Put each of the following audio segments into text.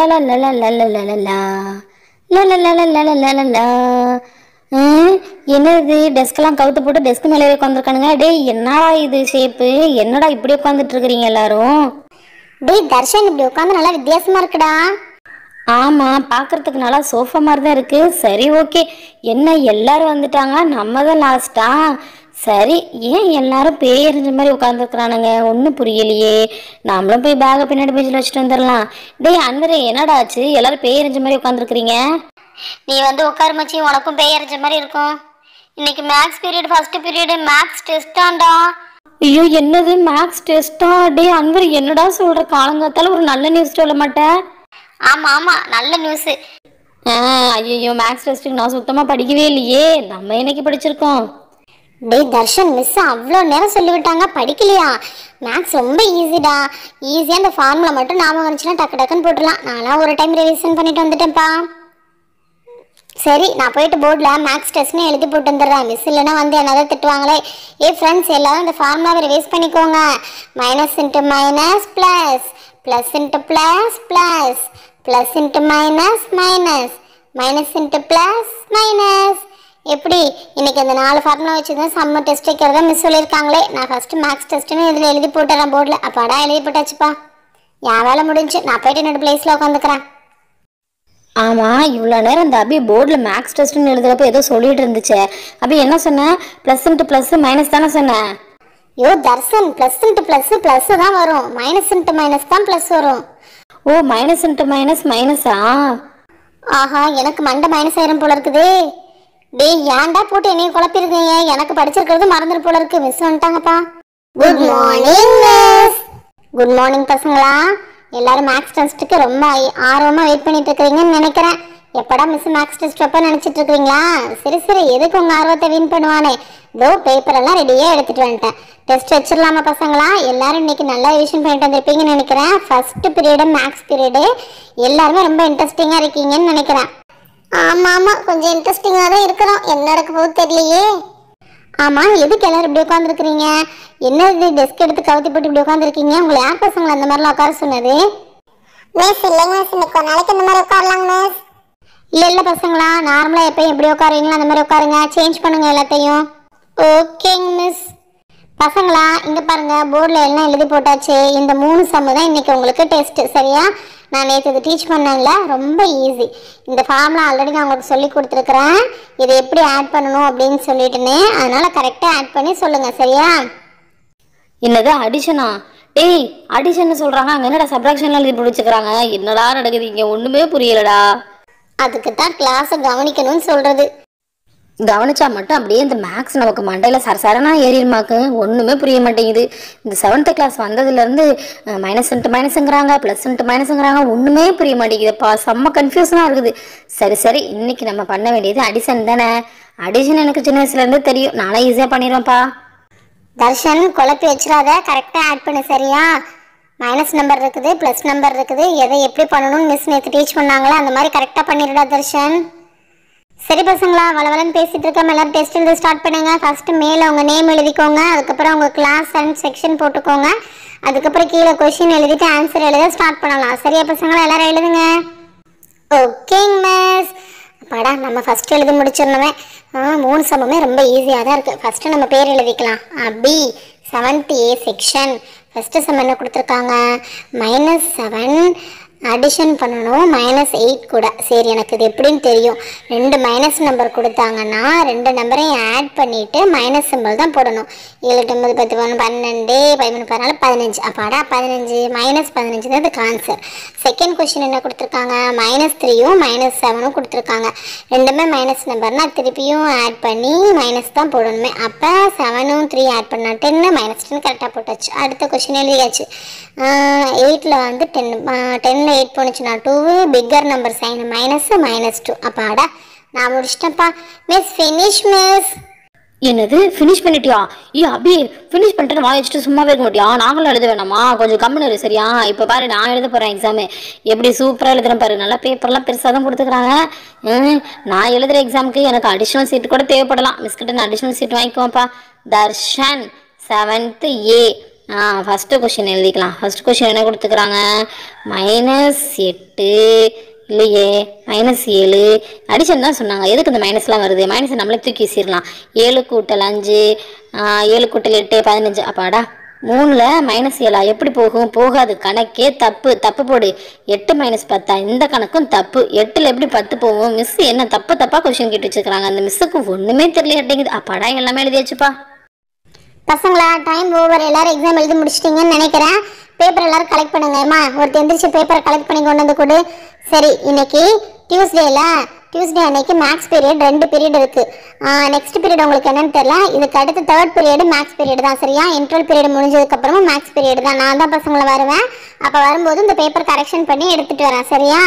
லல லல லல லலலா லல லல லல லலலா என்னது டெஸ்க்லாம் கவுத்து போட்டு டெஸ்க் மேலே உட்காந்துருக்கானுங்க டேய் என்னடா இது ஷேப்பு என்னடா இப்படி உட்காந்துட்டு இருக்கிறீங்க எல்லாரும் டேய் தர்ஷன் இப்படி உட்காந்து நல்லா வித்தியாசமா இருக்குடா ஆமாம் பார்க்குறதுக்கு நல்லா சோஃபா மாதிரி தான் இருக்குது சரி ஓகே என்ன எல்லாரும் வந்துட்டாங்க நம்ம தான் லாஸ்ட்டாக சரி ஏன் எல்லாரும் பேய் எறிஞ்ச மாதிரி உட்காந்துருக்குறானுங்க ஒன்றும் புரியலையே நாமளும் போய் பேக பின்னாடி பேஜில் வச்சுட்டு வந்துடலாம் டேய் அன்பரே என்னடா ஆச்சு எல்லாரும் பேய் எறிஞ்ச மாதிரி உட்காந்துருக்குறீங்க நீ வந்து உட்கார மச்சி உனக்கும் பேய் எறிஞ்ச மாதிரி இருக்கும் இன்னைக்கு maths period first period maths டெஸ்டாண்டா ஐயோ என்னது மேக்ஸ் டெஸ்டா டே அன்பர் என்னடா சொல்கிற காலங்கத்தால ஒரு நல்ல நியூஸ் சொல்ல மாட்டேன் ஆமாம் ஆமாம் நல்ல நியூஸு ஐயோ மேக்ஸ் டெஸ்ட்டுக்கு நான் சுத்தமாக படிக்கவே இல்லையே நம்ம என்னைக்கு படிச்சிருக்கோம் டேய் தர்ஷன் மிஸ் அவ்வளோ நேரம் சொல்லிவிட்டாங்க படிக்கலையா மேக்ஸ் ரொம்ப ஈஸிடா ஈஸியாக அந்த ஃபார்முலா மட்டும் ஞாபகம் வந்துச்சுன்னா டக்கு டக்குன்னு போட்டுடலாம் நான்லாம் ஒரு டைம் ரிவிஷன் பண்ணிட்டு வந்துட்டேன்ப்பா சரி நான் போயிட்டு போர்டில் மேக்ஸ் டெஸ்ட்னு எழுதி போட்டு வந்துடுறேன் மிஸ் இல்லைனா வந்து என்னதான் திட்டுவாங்களே ஏ ஃப்ரெண்ட்ஸ் எல்லாரும் இந்த ஃபார்முலாவை ரிவைஸ் பண்ணிக்கோங்க minus into minus plus plus into plus plus plus into minus minus minus into plus minus எப்படி இன்னைக்கு அந்த நாலு ஃபார்முலா வச்சு தான் செம்ம டெஸ்ட் வைக்கிறதா மிஸ் சொல்லியிருக்காங்களே நான் ஃபஸ்ட்டு மேக்ஸ் டெஸ்ட்டுன்னு இதில் எழுதி போட்டுறேன் போர்டில் அப்பாடா எழுதி போட்டாச்சுப்பா என் வேலை முடிஞ்சு நான் போயிட்டு என்னோட பிளேஸில் உட்காந்துக்கிறேன் ஆமாம் இவ்வளோ நேரம் இந்த அபி போர்டில் மேக்ஸ் டெஸ்ட்டுன்னு எழுதுறப்ப ஏதோ சொல்லிட்டு இருந்துச்சு அபி என்ன சொன்னேன் இன்ட்டு ப்ளஸ் மைனஸ் தானே சொன்னேன் ஐயோ தர்சன் இன்ட்டு ப்ளஸ் ப்ளஸ் தான் வரும் மைனஸ் இன்ட்டு மைனஸ் தான் ப்ளஸ் வரும் ஓ மைனஸ் இன்ட்டு மைனஸ் மைனஸா ஆஹா எனக்கு மண்டை மைனஸ் ஆயிரம் போல இருக்குதே டேய் ஏன்டா போட்டு என்னைய குழப்பிருக்கீங்க எனக்கு படிச்சிருக்கிறது மறந்துட்டு போல இருக்கு மிஸ் வந்துட்டாங்கப்பா good morning miss good morning பசங்களா எல்லாரும் மேக்ஸ் டெஸ்ட்டுக்கு ரொம்ப ஆர்வமாக வெயிட் பண்ணிட்டு இருக்கிறீங்கன்னு நினைக்கிறேன் எப்படா மிஸ் மேக்ஸ் டெஸ்ட் அப்போ நினச்சிட்டு இருக்கீங்களா சரி சரி எதுக்கு உங்கள் ஆர்வத்தை வின் பண்ணுவானே இதோ பேப்பர் எல்லாம் ரெடியாக எடுத்துகிட்டு வந்துட்டேன் டெஸ்ட் வச்சிடலாமா பசங்களா எல்லாரும் இன்னைக்கு நல்லா ரிவிஷன் பண்ணிட்டு வந்திருப்பீங்கன்னு நினைக்கிறேன் ஃபர்ஸ்ட் பீரியடு மேக்ஸ் பீரியடு எல்லாருமே ரொம்ப இன்ட்ரெஸ்டிங்காக இருக்கீங்கன்னு நினைக்கிறேன் ஆமாம் ஆமாம் கொஞ்சம் இன்ட்ரெஸ்டிங்காக தான் இருக்கிறோம் என்ன நடக்க போகுது தெரியலையே ஆமாம் எதுக்கு எல்லோரும் இப்படி உட்காந்துருக்குறீங்க என்ன இது டெஸ்க் எடுத்து கவுத்தி போட்டு இப்படி உட்காந்துருக்கீங்க உங்களை யார் பசங்களை அந்த மாதிரிலாம் உட்கார சொன்னது மிஸ் இல்லைங்க மிஸ் இன்னைக்கு நாளைக்கு இந்த மாதிரி உட்காரலாங்க மிஸ் இல்லை இல்லை பசங்களா நார்மலாக எப்பயும் எப்படி உட்காருவீங்களோ அந்த மாதிரி உட்காருங்க சேஞ்ச் பண்ணுங்க எல்லாத்தையும் ஓகேங்க மிஸ் பசங்களா இங்கே பாருங்கள் போர்டில் என்ன எழுதி போட்டாச்சு இந்த மூணு சம்மு தான் இன்றைக்கி உங்களுக்கு டெஸ்ட்டு சரியா நான் நேற்று இது டீச் பண்ணேன்ல ரொம்ப ஈஸி இந்த ஃபார்ம்லாம் ஆல்ரெடி நான் உங்களுக்கு சொல்லி கொடுத்துருக்குறேன் இதை எப்படி ஆட் பண்ணணும் அப்படின்னு சொல்லிட்டுனே அதனால் கரெக்டாக ஆட் பண்ணி சொல்லுங்கள் சரியா என்னது அடிஷனா டேய் அடிஷன் சொல்கிறாங்க அங்கே என்னடா சப்ராக்ஷன்லாம் எழுதி பிடிச்சிக்கிறாங்க என்னடா நடக்குது இங்கே ஒன்றுமே புரியலடா அதுக்கு தான் கிளாஸை கவனிக்கணும்னு சொல்கிறது கவனிச்சா மட்டும் அப்படியே இந்த மேக்ஸ் நமக்கு மண்டையில் சரசரனா ஏறிடுமாக்கு ஒன்றுமே புரிய மாட்டேங்குது இந்த செவன்த்து கிளாஸ் வந்ததுலேருந்து மைனஸ் மைனஸுங்கிறாங்க ப்ளஸ் மைனஸுங்கிறாங்க ஒன்றுமே புரிய மாட்டேங்குதுப்பா செம்ம கன்ஃபியூஸனாக இருக்குது சரி சரி இன்றைக்கி நம்ம பண்ண வேண்டியது அடிஷன் தானே அடிஷன் எனக்கு சின்ன வயசுலேருந்தே தெரியும் நானே ஈஸியாக பண்ணிடுவேன்ப்பா தர்ஷன் குழப்பி வச்சிடாத கரெக்டாக ஆட் பண்ணு சரியா மைனஸ் நம்பர் இருக்குது ப்ளஸ் நம்பர் இருக்குது எதை எப்படி பண்ணணும்னு மிஸ் நேற்று டீச் பண்ணாங்களா அந்த மாதிரி கரெக்டாக பண்ணிடுடா தர்ஷன் சரி பசங்களா வளவலன்னு பேசிகிட்டு இருக்கோம் எல்லோரும் டெஸ்ட் எழுத ஸ்டார்ட் பண்ணுங்க ஃபஸ்ட்டு மேலே உங்கள் நேம் எழுதிக்கோங்க அதுக்கப்புறம் உங்கள் கிளாஸ் அண்ட் செக்ஷன் போட்டுக்கோங்க அதுக்கப்புறம் கீழே கொஷின் எழுதிட்டு ஆன்சர் எழுத ஸ்டார்ட் பண்ணலாம் சரியா பசங்களா எல்லோரும் எழுதுங்க ஓகேங்க மிஸ் அப்பாடா நம்ம ஃபஸ்ட்டு எழுதி முடிச்சிடணுமே மூணு சமமே ரொம்ப ஈஸியாக தான் இருக்குது ஃபஸ்ட்டு நம்ம பேர் எழுதிக்கலாம் Abhi seventh A section first sum என்ன கொடுத்துருக்காங்க மைனஸ் செவன் அடிஷன் பண்ணணும் மைனஸ் எயிட் கூட சரி எனக்கு இது எப்படின்னு தெரியும் ரெண்டு மைனஸ் நம்பர் கொடுத்தாங்கன்னா ரெண்டு நம்பரையும் ஆட் பண்ணிவிட்டு மைனஸ் சிம்பிள் தான் போடணும் ஏழு எட்டு ஒன்பது பத்து பதினொன்று பன்னெண்டு பதிமூணு பதினாலு பதினஞ்சு அப்பாடா பதினஞ்சு மைனஸ் பதினஞ்சு தான் இதுக்கு ஆன்சர் செகண்ட் கொஷின் என்ன கொடுத்துருக்காங்க மைனஸ் த்ரீயும் மைனஸ் செவனும் கொடுத்துருக்காங்க ரெண்டுமே மைனஸ் நம்பர்னால் திருப்பியும் ஆட் பண்ணி மைனஸ் தான் போடணுமே அப்போ செவனும் த்ரீ ஆட் பண்ணால் டென்னு மைனஸ் டென் கரெக்டாக போட்டாச்சு அடுத்த கொஷின் எழுதியாச்சு எயிட்டில் வந்து டென் டென் மேலே எயிட் போணுச்சுன்னா two bigger number sign minus minus two அப்பாடா நான் முடிச்சிட்டேன்ப்பா மிஸ் ஃபினிஷ் மிஸ் என்னது ஃபினிஷ் பண்ணிட்டியா ஏ அபி ஃபினிஷ் பண்ணிட்டு வாய் வச்சுட்டு சும்மாவே இருக்க மாட்டியா நாங்களும் எழுத வேணாமா கொஞ்சம் கம்முன்னு சரியா இப்போ பாரு நான் எழுத போகிறேன் எக்ஸாமு எப்படி சூப்பராக எழுதுறேன் பாரு நல்லா பேப்பர்லாம் பெருசாக தான் கொடுத்துக்கிறாங்க நான் எழுதுகிற எக்ஸாமுக்கு எனக்கு அடிஷ்னல் சீட்டு கூட தேவைப்படலாம் மிஸ்கிட்ட நான் அடிஷ்னல் சீட் வாங்கிக்குவோம்ப்பா தர்ஷன் செவன்த்து ஏ ஆ ஃபஸ்ட்டு கொஷின் எழுதிக்கலாம் ஃபஸ்ட் கொஷின் என்ன கொடுத்துக்கிறாங்க மைனஸ் எட்டு இல்லையே மைனஸ் ஏழு அடிஷன் தான் சொன்னாங்க எதுக்கு இந்த மைனஸ்லாம் வருது மைனஸ் நம்மளே தூக்கி வீசிடலாம் ஏழு கூட்டல் அஞ்சு ஏழு கூட்டல் எட்டு பதினஞ்சு அப்பாடா மூணில் மைனஸ் ஏழா எப்படி போகும் போகாது கணக்கே தப்பு தப்பு போடு எட்டு மைனஸ் பத்தா இந்த கணக்கும் தப்பு எட்டில் எப்படி பத்து போகும் மிஸ் என்ன தப்பு தப்பாக கொஷின் கேட்டு வச்சுக்கிறாங்க அந்த மிஸ்ஸுக்கு ஒன்றுமே தெரியல அப்பாடா எல்லாமே எழுதியாச்சுப்பா பசங்களா டைம் ஓவர் எல்லாரும் எக்ஸாம் எழுதி முடிச்சிட்டிங்கன்னு நினைக்கிறேன் பேப்பர் எல்லாரும் கலெக்ட் பண்ணுங்கம்மா ஒரு எந்திரிச்சு பேப்பரை கலெக்ட் பண்ணி கொண்டு வந்து கொடு சரி இன்னைக்கு டியூஸ்டேல டியூஸ்டே அன்னைக்கு மேக்ஸ் பீரியட் ரெண்டு பீரியட் இருக்கு நெக்ஸ்ட் பீரியட் உங்களுக்கு என்னன்னு தெரியல இதுக்கு அடுத்து தேர்ட் பீரியட் மேக்ஸ் பீரியட் தான் சரியா இன்டர்வல் பீரியட் முடிஞ்சதுக்கு மேக்ஸ் பீரியட் தான் நான் தான் பசங்களை வருவேன் அப்போ வரும்போது இந்த பேப்பர் கரெக்ஷன் பண்ணி எடுத்துட்டு வரேன் சரியா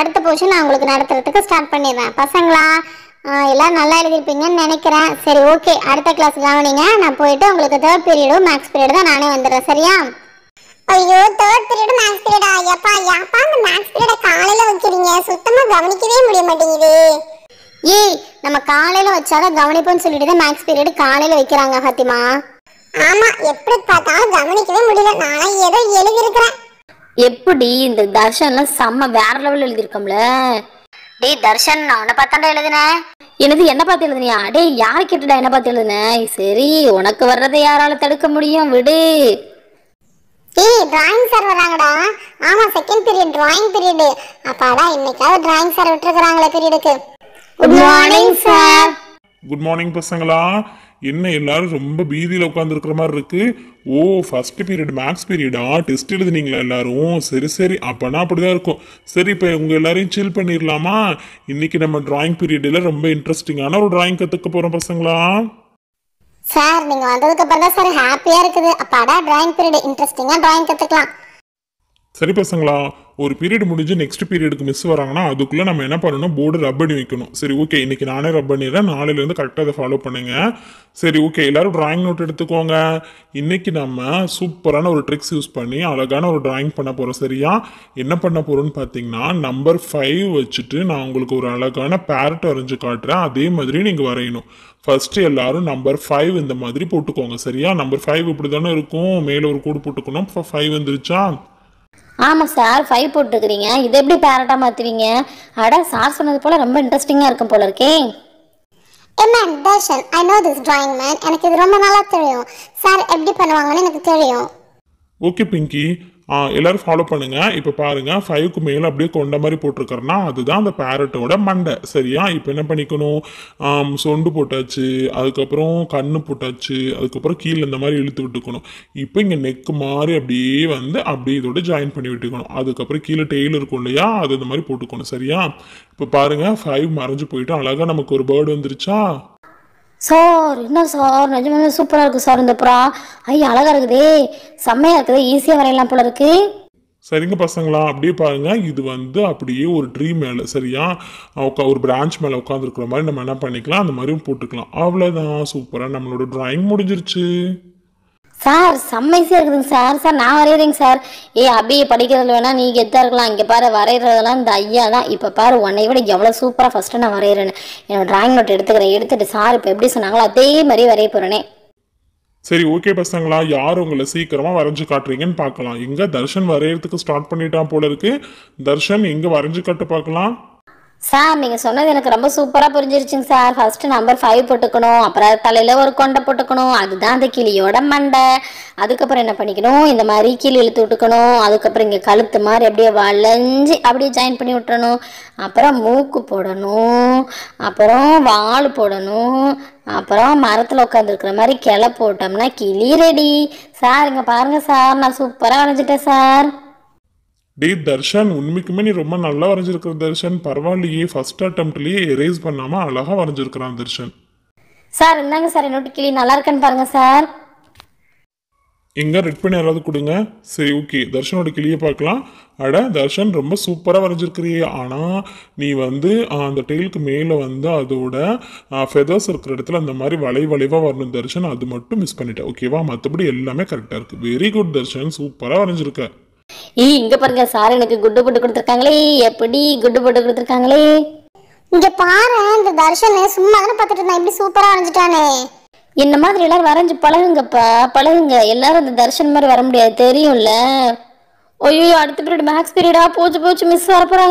அடுத்த போர்ஷன் நான் உங்களுக்கு நடத்துறதுக்கு ஸ்டார்ட் பண்ணிடுறேன் பசங்களா எல்லாம் நல்லா எழுதியிருப்பீங்கன்னு நினைக்கிறேன் சரி ஓகே அடுத்த கிளாஸ் கவனிங்க நான் போயிட்டு உங்களுக்கு தேர்ட் பீரியடும் மேக்ஸ் பீரியட் தான் நானே வந்துடுறேன் சரியா ஐயோ தேர்ட் பீரியட் மேக்ஸ் பீரியடா ஐயப்பா ஐயப்பா அந்த மேக்ஸ் பீரியட காலையில வைக்கிறீங்க சுத்தமா கவனிக்கவே முடிய மாட்டேங்குது ஏய் நம்ம காலையில வச்சாதான் கவனிப்போம்னு சொல்லிட்டு தான் மேக்ஸ் பீரியட் காலையில வைக்கிறாங்க ஹாத்திமா ஆமா எப்படி பார்த்தாலும் கவனிக்கவே முடியல நான் ஏதோ எழுதி இருக்கிறேன் எப்படி இந்த தர்ஷன்லாம் செம்ம வேற லெவல் எழுதியிருக்கோம்ல டேய் தர்ஷன் நான் உன்னை பார்த்தாண்டா எழுதினேன் எனது என்ன பார்த்து எழுதுனியா டேய் யாரை கேட்டுடா என்ன பார்த்து எழுதுனேன் சரி உனக்கு வர்றதை யாரால தடுக்க முடியும் விடு ஏய் டிராயிங் சார் வராங்கடா ஆமா செகண்ட் பீரியட் டிராயிங் பீரியட் அப்பாடா இன்னைக்காவது டிராயிங் சார் விட்டுருக்காங்களே பீரியடுக்கு good morning sir good morning பசங்களா என்ன எல்லாரும் ரொம்ப பீதியில் உட்காந்துருக்குற மாதிரி இருக்கு ஓ ஃபர்ஸ்ட் பீரியட் மேக்ஸ் பீரியடா டெஸ்ட் எழுதுனீங்களா எல்லாரும் சரி சரி அப்போனா அப்படி தான் இருக்கும் சரி இப்போ உங்கள் எல்லாரையும் சில் பண்ணிடலாமா இன்னைக்கு நம்ம டிராயிங் பீரியடில் ரொம்ப இன்ட்ரெஸ்டிங்கான ஒரு டிராயிங் கற்றுக்க போகிறோம் பசங்களா சார் நீங்கள் வந்ததுக்கு அப்புறம் தான் சார் ஹாப்பியாக இருக்குது அப்பாடா டிராயிங் பீரியட் இன்ட்ரெஸ்டிங்காக டிராயிங் கற்றுக்கலாம் சரி பசங்களா ஒரு பீரியட் முடிஞ்சு நெக்ஸ்ட் பீரியடுக்கு மிஸ் வராங்கன்னா அதுக்குள்ளே நம்ம என்ன பண்ணணும் போர்டு ரப் பண்ணி வைக்கணும் சரி ஓகே இன்றைக்கி நானே ரப் பண்ணிடுறேன் நாளையிலேருந்து கரெக்டாக அதை ஃபாலோ பண்ணுங்க சரி ஓகே எல்லோரும் ட்ராயிங் நோட் எடுத்துக்கோங்க இன்றைக்கி நம்ம சூப்பரான ஒரு ட்ரிக்ஸ் யூஸ் பண்ணி அழகான ஒரு ட்ராயிங் பண்ண போகிறோம் சரியா என்ன பண்ண போகிறோம்னு பார்த்தீங்கன்னா நம்பர் ஃபைவ் வச்சுட்டு நான் உங்களுக்கு ஒரு அழகான பேரட் வரைஞ்சி காட்டுறேன் அதே மாதிரி நீங்கள் வரையணும் ஃபஸ்ட்டு எல்லாரும் நம்பர் ஃபைவ் இந்த மாதிரி போட்டுக்கோங்க சரியா நம்பர் ஃபைவ் இப்படி தானே இருக்கும் மேலே ஒரு கூடு போட்டுக்கணும் ஃபைவ் வந்துருச்சா ஆமாம் சார் ஃபைவ் போட்டுருக்குறீங்க இதை எப்படி பேரட்டாக மாற்றுவீங்க அட சார் சொன்னது போல் ரொம்ப இன்ட்ரெஸ்டிங்காக இருக்கும் போல இருக்கே ma'am Darshan I know this drawing man எனக்கு இது ரொம்ப நல்லா தெரியும் சார் எப்படி பண்ணுவாங்கன்னு எனக்கு தெரியும் ஓகே பிங்கி எல்லோரும் ஃபாலோ பண்ணுங்கள் இப்போ பாருங்கள் ஃபைவ்க்கு மேலே அப்படியே கொண்ட மாதிரி போட்டிருக்கோன்னா அதுதான் அந்த பேரட்டோட மண்டை சரியா இப்போ என்ன பண்ணிக்கணும் சொண்டு போட்டாச்சு அதுக்கப்புறம் கண்ணு போட்டாச்சு அதுக்கப்புறம் கீழே இந்த மாதிரி இழுத்து விட்டுக்கணும் இப்போ இங்கே நெக்கு மாதிரி அப்படியே வந்து அப்படியே இதோட ஜாயின் பண்ணி விட்டுக்கணும் அதுக்கப்புறம் கீழே டெய்லர் இருக்கும் இல்லையா அது இந்த மாதிரி போட்டுக்கணும் சரியா இப்போ பாருங்கள் ஃபைவ் மறைஞ்சு போயிட்டு அழகாக நமக்கு ஒரு பேர்டு வந்துருச்சா சார் என்ன சார் நிஜமாவே சூப்பராக இருக்குது சார் இந்த புறா ஐயா அழகா இருக்குதே செம்மையாக இருக்குது ஈஸியாக வரையலாம் போல இருக்கு சரிங்க பசங்களா அப்படியே பாருங்க இது வந்து அப்படியே ஒரு ட்ரீ மேலே சரியா உட்கா ஒரு பிரான்ச் மேலே உட்காந்துருக்குற மாதிரி நம்ம என்ன பண்ணிக்கலாம் அந்த மாதிரியும் போட்டுக்கலாம் அவ்வளோதான் சூப்பராக நம்மளோட ட்ராயிங் முடிஞ்சிருச்சு சார் செம்மைசியாக இருக்குதுங்க சார் சார் நான் வரைகிறேங்க சார் ஏ அபியை படிக்கிறது வேணால் நீ கெத்தாக இருக்கலாம் இங்கே பாரு வரைகிறதெல்லாம் இந்த ஐயா தான் இப்போ பாரு உன்னை விட எவ்வளோ சூப்பராக ஃபஸ்ட்டு நான் வரைகிறேன்னு என்னோட ட்ராயிங் நோட் எடுத்துக்கிறேன் எடுத்துட்டு சார் இப்போ எப்படி சொன்னாங்களோ அதே மாதிரி வரைய போகிறேனே சரி ஓகே பசங்களா யார் உங்களை சீக்கிரமாக வரைஞ்சு காட்டுறீங்கன்னு பார்க்கலாம் எங்கே தர்ஷன் வரைகிறதுக்கு ஸ்டார்ட் பண்ணிட்டான் போல இருக்கு தர்ஷன் எங்கே வரைஞ்சு காட்டு பார்க்கலாம் சார் நீங்கள் சொன்னது எனக்கு ரொம்ப சூப்பராக புரிஞ்சிருச்சுங்க சார் ஃபர்ஸ்ட் நம்பர் ஃபைவ் போட்டுக்கணும் அப்புறம் தலையில் ஒரு கொண்டை போட்டுக்கணும் அதுதான் அந்த கிளியோட மண்டை அதுக்கப்புறம் என்ன பண்ணிக்கணும் இந்த மாதிரி கிளி இழுத்து விட்டுக்கணும் அதுக்கப்புறம் இங்கே கழுத்து மாதிரி அப்படியே வளைஞ்சு அப்படியே ஜாயின் பண்ணி விட்டுறணும் அப்புறம் மூக்கு போடணும் அப்புறம் வால் போடணும் அப்புறம் மரத்தில் உட்காந்துருக்குற மாதிரி கிளை போட்டோம்னா கிளி ரெடி சார் இங்கே பாருங்கள் சார் நான் சூப்பராக வளைஞ்சிட்டேன் சார் டே தர்ஷன் உண்மைக்குமே நீ ரொம்ப நல்லா வரைஞ்சிருக்கிற தர்ஷன் பரவாயில்லையே ஃபர்ஸ்ட் அட்டம்ப்ட்லேயே எரேஸ் பண்ணாமல் அழகாக வரைஞ்சிருக்கிறான் தர்ஷன் சார் இந்தாங்க சார் என்னோட கிளி நல்லா இருக்குன்னு பாருங்க சார் எங்க ரெட் பண்ணி யாராவது கொடுங்க சரி ஓகே தர்ஷனோட கிளியை பார்க்கலாம் அட தர்ஷன் ரொம்ப சூப்பராக வரைஞ்சிருக்கிறியே ஆனால் நீ வந்து அந்த டெய்லுக்கு மேலே வந்து அதோட ஃபெதர்ஸ் இருக்கிற இடத்துல அந்த மாதிரி வளை வளைவாக வரணும் தர்ஷன் அது மட்டும் மிஸ் பண்ணிட்டேன் ஓகேவா மற்றபடி எல்லாமே கரெக்டாக இருக்குது வெரி குட் தர்ஷன் சூப்பராக வரைஞ்சிருக்க ஏய் இங்க பாருங்க சார் எனக்கு குட்டு போட்டு கொடுத்துருக்காங்களே எப்படி குட்டு போட்டு கொடுத்துருக்காங்களே இங்க பாரு இந்த தர்ஷன் சும்மா தானே பாத்துட்டு இருந்தான் இப்படி சூப்பரா வரைஞ்சிட்டானே என்ன மாதிரி எல்லாரும் வரைஞ்சு பழகுங்கப்பா பழகுங்க எல்லாரும் அந்த தர்ஷன் மாதிரி வர முடியாது தெரியும்ல ஐயோ அடுத்த பீரியட் மேக்ஸ் பீரியடா போச்சு போச்சு மிஸ் வர